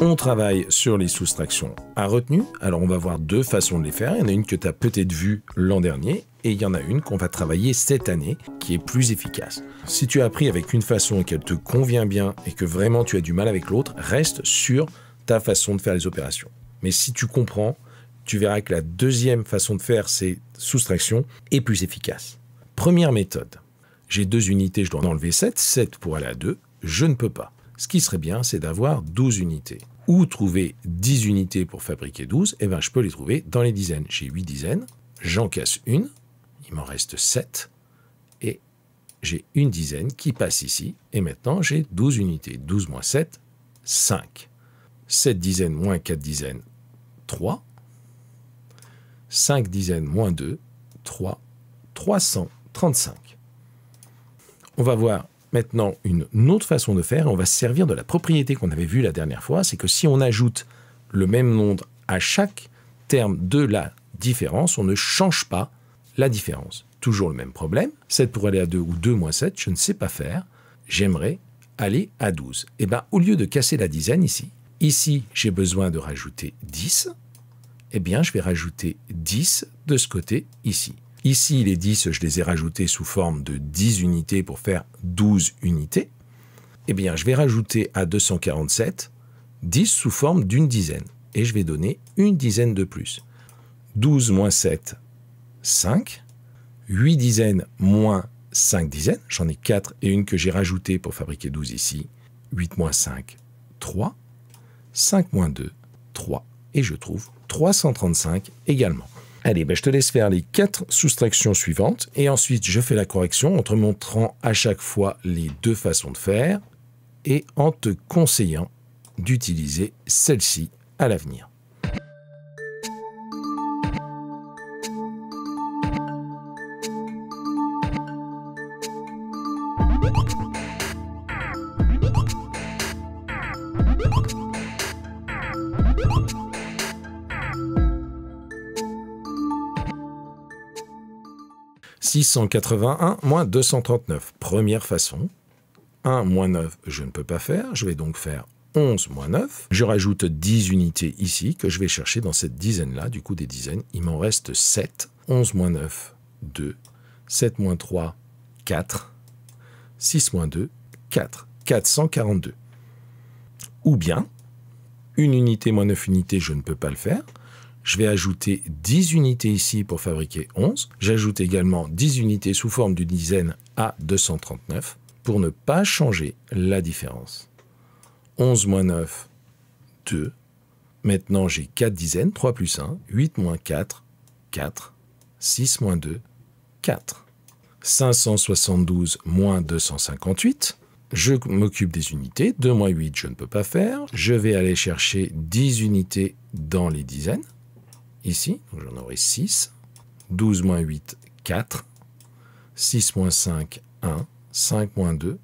On travaille sur les soustractions à retenue. Alors, on va voir deux façons de les faire. Il y en a une que tu as peut-être vue l'an dernier et il y en a une qu'on va travailler cette année qui est plus efficace. Si tu as appris avec une façon et qu'elle te convient bien et que vraiment tu as du mal avec l'autre, reste sur ta façon de faire les opérations. Mais si tu comprends, tu verras que la deuxième façon de faire ces soustractions est plus efficace. Première méthode. J'ai deux unités, je dois en enlever 7, 7 pour aller à 2, je ne peux pas. Ce qui serait bien, c'est d'avoir 12 unités. Où trouver 10 unités pour fabriquer 12, eh ben, je peux les trouver dans les dizaines. J'ai 8 dizaines, j'en casse une, il m'en reste 7, et j'ai une dizaine qui passe ici, et maintenant j'ai 12 unités. 12 moins 7, 5. 7 dizaines moins 4 dizaines, 3. 5 dizaines moins 2, 3, 335. On va voir maintenant une autre façon de faire, on va se servir de la propriété qu'on avait vue la dernière fois, c'est que si on ajoute le même nombre à chaque terme de la différence, on ne change pas la différence. Toujours le même problème, 7 pour aller à 2 ou 2 moins 7, je ne sais pas faire, j'aimerais aller à 12. Et eh bien au lieu de casser la dizaine ici, ici j'ai besoin de rajouter 10, eh bien je vais rajouter 10 de ce côté ici. Ici, les 10, je les ai rajoutés sous forme de 10 unités pour faire 12 unités. Eh bien, je vais rajouter à 247 10 sous forme d'une dizaine. Et je vais donner une dizaine de plus. 12 moins 7, 5. 8 dizaines moins 5 dizaines. J'en ai 4 et une que j'ai rajoutée pour fabriquer 12 ici. 8 moins 5, 3. 5 moins 2, 3. Et je trouve 335 également. Allez, ben, je te laisse faire les quatre soustractions suivantes et ensuite je fais la correction en te montrant à chaque fois les deux façons de faire et en te conseillant d'utiliser celle-ci à l'avenir. 681 moins 239. Première façon. 1 moins 9, je ne peux pas faire. Je vais donc faire 11 moins 9. Je rajoute 10 unités ici que je vais chercher dans cette dizaine-là. Du coup, des dizaines, il m'en reste 7. 11 moins 9, 2. 7 moins 3, 4. 6 moins 2, 4. 442. Ou bien, une unité moins 9 unités, je ne peux pas le faire. Je vais ajouter 10 unités ici pour fabriquer 11. J'ajoute également 10 unités sous forme d'une dizaine à 239 pour ne pas changer la différence. 11 moins 9, 2. Maintenant, j'ai 4 dizaines, 3 plus 1, 8 moins 4, 4, 6 moins 2, 4. 572 moins 258, je m'occupe des unités, 2 moins 8 je ne peux pas faire, je vais aller chercher 10 unités dans les dizaines, ici, j'en aurai 6. 12 moins 8, 4. 6 moins 5, 1. 5 moins 2,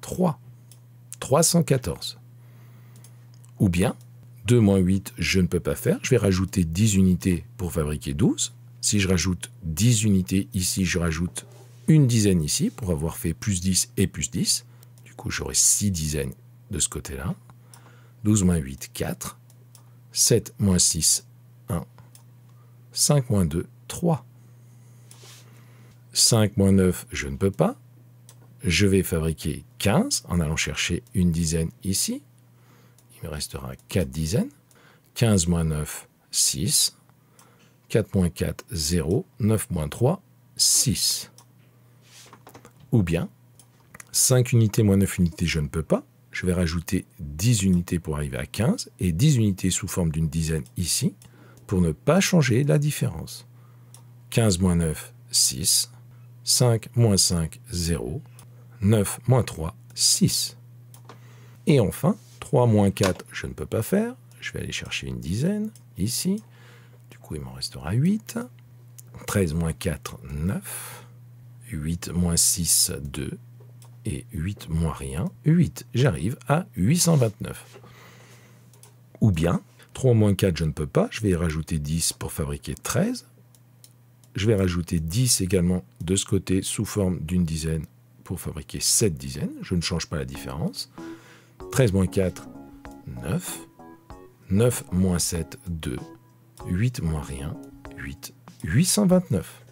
3. 314. Ou bien, 2 moins 8, je ne peux pas faire. Je vais rajouter 10 unités pour fabriquer 12. Si je rajoute 10 unités ici, je rajoute une dizaine ici pour avoir fait plus 10 et plus 10. Du coup, j'aurai 6 dizaines de ce côté-là. 12 moins 8, 4. 7 moins 6, 5 moins 2, 3. 5 moins 9, je ne peux pas. Je vais fabriquer 15 en allant chercher une dizaine ici. Il me restera 4 dizaines. 15 moins 9, 6. 4 moins 4, 0. 9 moins 3, 6. Ou bien, 5 unités moins 9 unités, je ne peux pas. Je vais rajouter 10 unités pour arriver à 15 et 10 unités sous forme d'une dizaine ici pour ne pas changer la différence. 15 moins 9, 6. 5 moins 5, 0. 9 moins 3, 6. Et enfin, 3 moins 4, je ne peux pas faire. Je vais aller chercher une dizaine, ici. Du coup, il m'en restera 8. 13 moins 4, 9. 8 moins 6, 2. Et 8 moins rien, 8. J'arrive à 829. Ou bien, 3 moins 4, je ne peux pas. Je vais y rajouter 10 pour fabriquer 13. Je vais rajouter 10 également de ce côté sous forme d'une dizaine pour fabriquer 7 dizaines. Je ne change pas la différence. 13 moins 4, 9. 9 moins 7, 2. 8 moins rien, 8. 829.